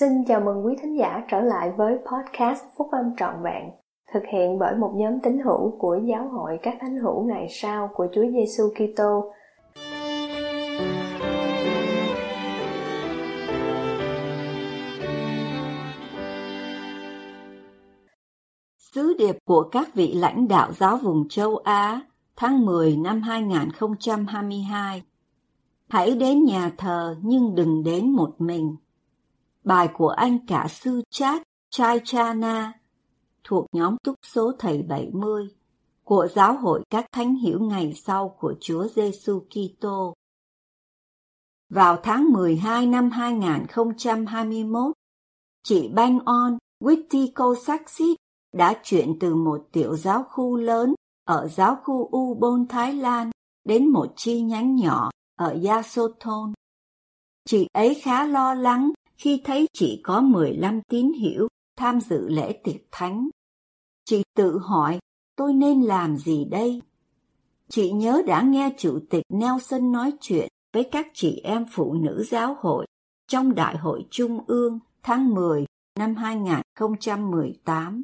Xin chào mừng quý thính giả trở lại với podcast Phúc Âm Trọn Vẹn, thực hiện bởi một nhóm tín hữu của Giáo hội các thánh hữu ngày sau của Chúa Giêsu Kitô. Sứ điệp của các vị lãnh đạo giáo vùng châu Á tháng 10 năm 2022 Hãy đến nhà thờ nhưng đừng đến một mình. Bài của anh cả sư Chat chana thuộc nhóm túc số thầy 70 của giáo hội các thánh hiểu ngày sau của Chúa Giêsu Kitô. Vào tháng 12 năm 2021, chị Bang On Witty Kosaxit đã chuyển từ một tiểu giáo khu lớn ở giáo khu Ubon Thái Lan đến một chi nhánh nhỏ ở Yasothon. Chị ấy khá lo lắng khi thấy chỉ có 15 tín hiểu tham dự lễ tiệc thánh. Chị tự hỏi, tôi nên làm gì đây? Chị nhớ đã nghe Chủ tịch Nelson nói chuyện với các chị em phụ nữ giáo hội trong Đại hội Trung ương tháng 10 năm 2018.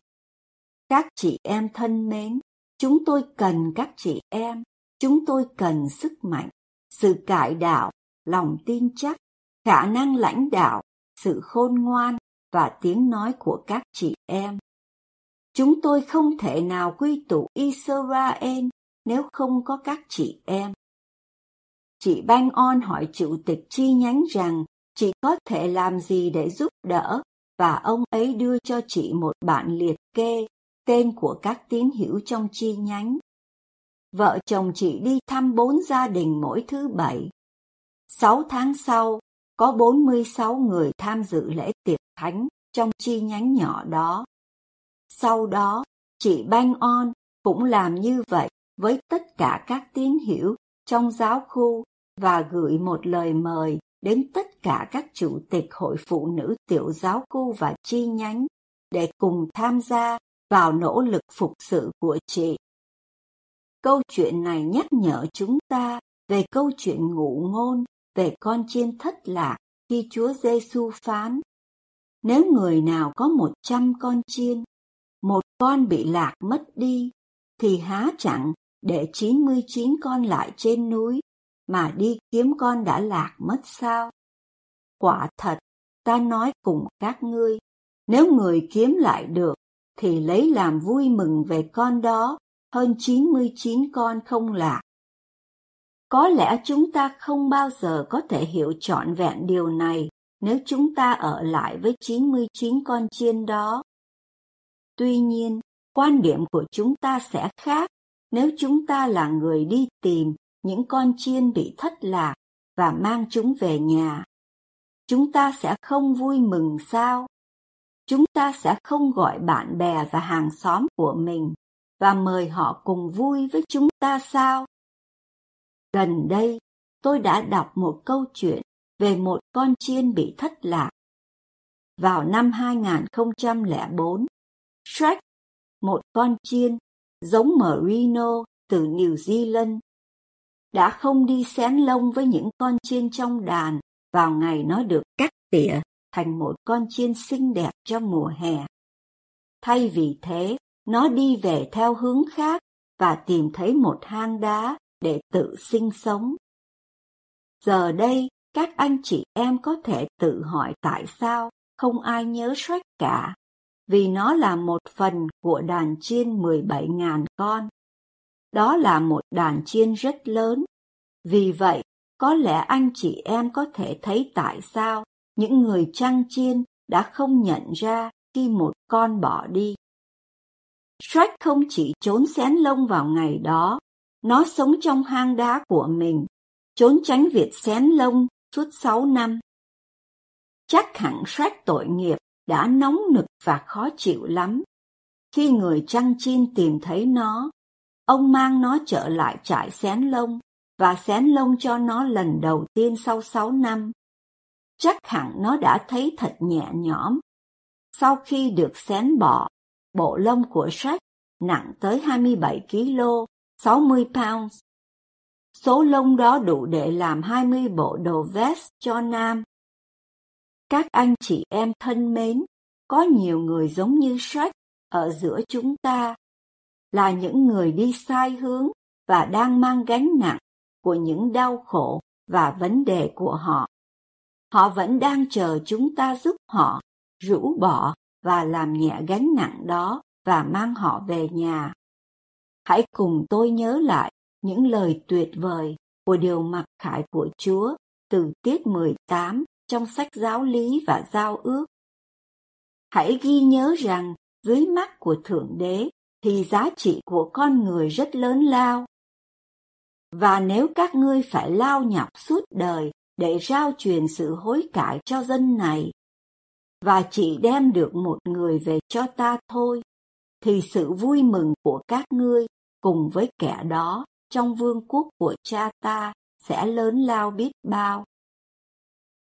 Các chị em thân mến, chúng tôi cần các chị em, chúng tôi cần sức mạnh, sự cải đạo, lòng tin chắc, khả năng lãnh đạo sự khôn ngoan và tiếng nói của các chị em. Chúng tôi không thể nào quy tụ Israel nếu không có các chị em. Chị Bang On hỏi chủ tịch chi nhánh rằng chị có thể làm gì để giúp đỡ và ông ấy đưa cho chị một bản liệt kê tên của các tín hữu trong chi nhánh. Vợ chồng chị đi thăm bốn gia đình mỗi thứ bảy. Sáu tháng sau, có 46 người tham dự lễ tiệc thánh trong chi nhánh nhỏ đó. Sau đó, chị Bang On cũng làm như vậy với tất cả các tín hiểu trong giáo khu và gửi một lời mời đến tất cả các chủ tịch hội phụ nữ tiểu giáo khu và chi nhánh để cùng tham gia vào nỗ lực phục sự của chị. Câu chuyện này nhắc nhở chúng ta về câu chuyện ngụ ngôn về con chiên thất lạc khi Chúa Giêsu phán nếu người nào có một trăm con chiên một con bị lạc mất đi thì há chẳng để chín mươi chín con lại trên núi mà đi kiếm con đã lạc mất sao quả thật ta nói cùng các ngươi nếu người kiếm lại được thì lấy làm vui mừng về con đó hơn chín mươi chín con không lạc có lẽ chúng ta không bao giờ có thể hiểu trọn vẹn điều này nếu chúng ta ở lại với 99 con chiên đó. Tuy nhiên, quan điểm của chúng ta sẽ khác nếu chúng ta là người đi tìm những con chiên bị thất lạc và mang chúng về nhà. Chúng ta sẽ không vui mừng sao? Chúng ta sẽ không gọi bạn bè và hàng xóm của mình và mời họ cùng vui với chúng ta sao? Gần đây, tôi đã đọc một câu chuyện về một con chiên bị thất lạc. Vào năm 2004, Shrek, một con chiên giống Merino từ New Zealand, đã không đi xén lông với những con chiên trong đàn vào ngày nó được cắt tỉa thành một con chiên xinh đẹp cho mùa hè. Thay vì thế, nó đi về theo hướng khác và tìm thấy một hang đá để tự sinh sống. Giờ đây, các anh chị em có thể tự hỏi tại sao không ai nhớ sách cả, vì nó là một phần của đàn chiên 17.000 con. Đó là một đàn chiên rất lớn. Vì vậy, có lẽ anh chị em có thể thấy tại sao những người chăn chiên đã không nhận ra khi một con bỏ đi. Shrek không chỉ trốn xén lông vào ngày đó nó sống trong hang đá của mình, trốn tránh việc xén lông suốt sáu năm. Chắc hẳn Shrek tội nghiệp đã nóng nực và khó chịu lắm. Khi người trăng chin tìm thấy nó, ông mang nó trở lại trại xén lông và xén lông cho nó lần đầu tiên sau sáu năm. Chắc hẳn nó đã thấy thật nhẹ nhõm. Sau khi được xén bỏ, bộ lông của Shrek nặng tới 27 kg 60 pounds. Số lông đó đủ để làm 20 bộ đồ vest cho nam. Các anh chị em thân mến, có nhiều người giống như Shrek ở giữa chúng ta, là những người đi sai hướng và đang mang gánh nặng của những đau khổ và vấn đề của họ. Họ vẫn đang chờ chúng ta giúp họ rũ bỏ và làm nhẹ gánh nặng đó và mang họ về nhà. Hãy cùng tôi nhớ lại những lời tuyệt vời của điều mặc khải của Chúa từ tiết 18 trong sách giáo lý và giao ước. Hãy ghi nhớ rằng dưới mắt của Thượng Đế thì giá trị của con người rất lớn lao. Và nếu các ngươi phải lao nhọc suốt đời để rao truyền sự hối cải cho dân này, và chỉ đem được một người về cho ta thôi, thì sự vui mừng của các ngươi cùng với kẻ đó trong vương quốc của cha ta sẽ lớn lao biết bao.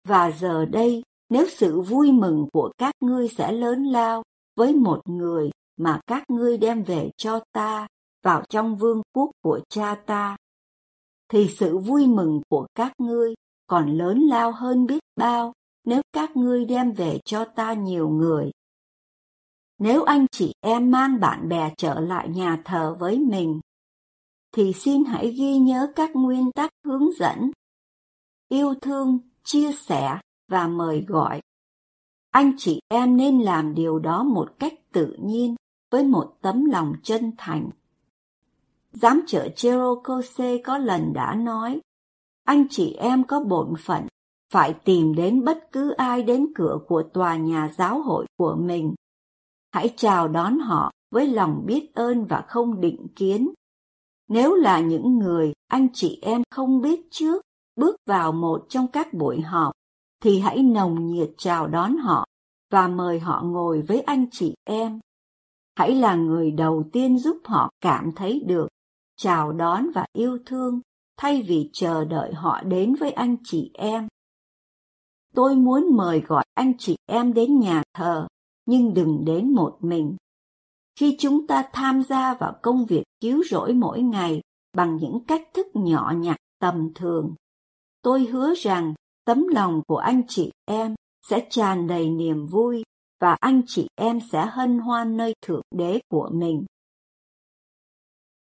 Và giờ đây, nếu sự vui mừng của các ngươi sẽ lớn lao với một người mà các ngươi đem về cho ta vào trong vương quốc của cha ta, thì sự vui mừng của các ngươi còn lớn lao hơn biết bao nếu các ngươi đem về cho ta nhiều người nếu anh chị em mang bạn bè trở lại nhà thờ với mình, thì xin hãy ghi nhớ các nguyên tắc hướng dẫn. Yêu thương, chia sẻ và mời gọi. Anh chị em nên làm điều đó một cách tự nhiên với một tấm lòng chân thành. Giám trợ Cherokee có lần đã nói, anh chị em có bổn phận phải tìm đến bất cứ ai đến cửa của tòa nhà giáo hội của mình hãy chào đón họ với lòng biết ơn và không định kiến. Nếu là những người anh chị em không biết trước bước vào một trong các buổi họp, thì hãy nồng nhiệt chào đón họ và mời họ ngồi với anh chị em. Hãy là người đầu tiên giúp họ cảm thấy được chào đón và yêu thương thay vì chờ đợi họ đến với anh chị em. Tôi muốn mời gọi anh chị em đến nhà thờ nhưng đừng đến một mình khi chúng ta tham gia vào công việc cứu rỗi mỗi ngày bằng những cách thức nhỏ nhặt tầm thường tôi hứa rằng tấm lòng của anh chị em sẽ tràn đầy niềm vui và anh chị em sẽ hân hoan nơi thượng đế của mình